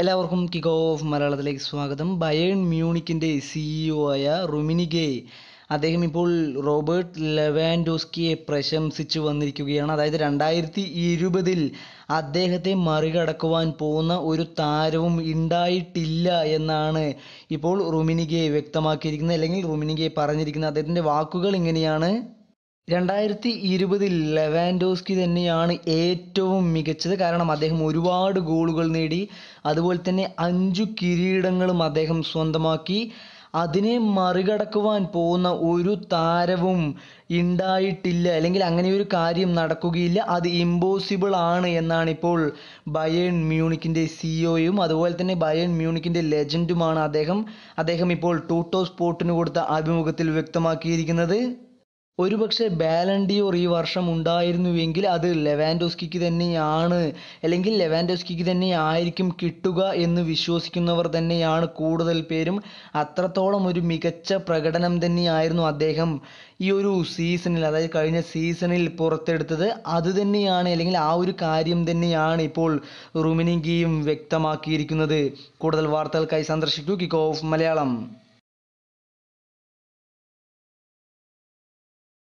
എല്ലാവർക്കും kick off മലയാളത്തിലേക്ക് സ്വാഗതം ബയേൺ മ്യൂണിക്കിൻ്റെ സിഇഒ e ആയ റുമിനിഗെ അദ്ദേഹം ഇപ്പോൾ റോബർട്ട് ലെവാൻഡോസ്കിയെ പ്രശംസിച്ചു വന്നിരിക്കുകയാണ് അതായത് രണ്ടായിരത്തി ഇരുപതിൽ അദ്ദേഹത്തെ മറികടക്കുവാൻ പോകുന്ന ഒരു താരവും ഉണ്ടായിട്ടില്ല എന്നാണ് ഇപ്പോൾ റുമിനിഗെ വ്യക്തമാക്കിയിരിക്കുന്നത് അല്ലെങ്കിൽ റുമിനിഗെ പറഞ്ഞിരിക്കുന്നത് അദ്ദേഹത്തിൻ്റെ വാക്കുകൾ ഇങ്ങനെയാണ് രണ്ടായിരത്തി ഇരുപതിൽ ലെവാൻഡോസ്കി തന്നെയാണ് ഏറ്റവും മികച്ചത് കാരണം അദ്ദേഹം ഒരുപാട് ഗോളുകൾ നേടി അതുപോലെ തന്നെ അഞ്ചു കിരീടങ്ങളും അദ്ദേഹം സ്വന്തമാക്കി അതിനെ മറികടക്കുവാൻ പോകുന്ന ഒരു താരവും ഉണ്ടായിട്ടില്ല അല്ലെങ്കിൽ അങ്ങനെ ഒരു കാര്യം നടക്കുകയില്ല അത് ഇമ്പോസിബിൾ ആണ് എന്നാണ് ഇപ്പോൾ ബയേൺ മ്യൂണിക്കിൻ്റെ സിഇഒയും e അതുപോലെ തന്നെ ബയേൺ മ്യൂണിക്കിൻ്റെ ലെജൻഡുമാണ് അദ്ദേഹം അദ്ദേഹം ഇപ്പോൾ ടൂട്ടോ സ്പോർട്ടിന് കൊടുത്ത അഭിമുഖത്തിൽ വ്യക്തമാക്കിയിരിക്കുന്നത് ഒരുപക്ഷെ ബാലൻഡിയോർ ഈ വർഷം ഉണ്ടായിരുന്നുവെങ്കിൽ അത് ലെവാൻഡോസ്കിക്ക് തന്നെയാണ് അല്ലെങ്കിൽ ലെവാൻഡോസ്കിക്ക് തന്നെ ആയിരിക്കും കിട്ടുക എന്ന് വിശ്വസിക്കുന്നവർ തന്നെയാണ് കൂടുതൽ പേരും അത്രത്തോളം ഒരു മികച്ച പ്രകടനം തന്നെയായിരുന്നു അദ്ദേഹം ഈ ഒരു സീസണിൽ അതായത് കഴിഞ്ഞ സീസണിൽ പുറത്തെടുത്തത് അത് തന്നെയാണ് അല്ലെങ്കിൽ ആ ഒരു കാര്യം തന്നെയാണ് ഇപ്പോൾ റുമിനിങ്കിയും വ്യക്തമാക്കിയിരിക്കുന്നത് കൂടുതൽ വാർത്തകൾക്കായി സന്ദർശിക്കൂ കിക്ക് ഓഫ് മലയാളം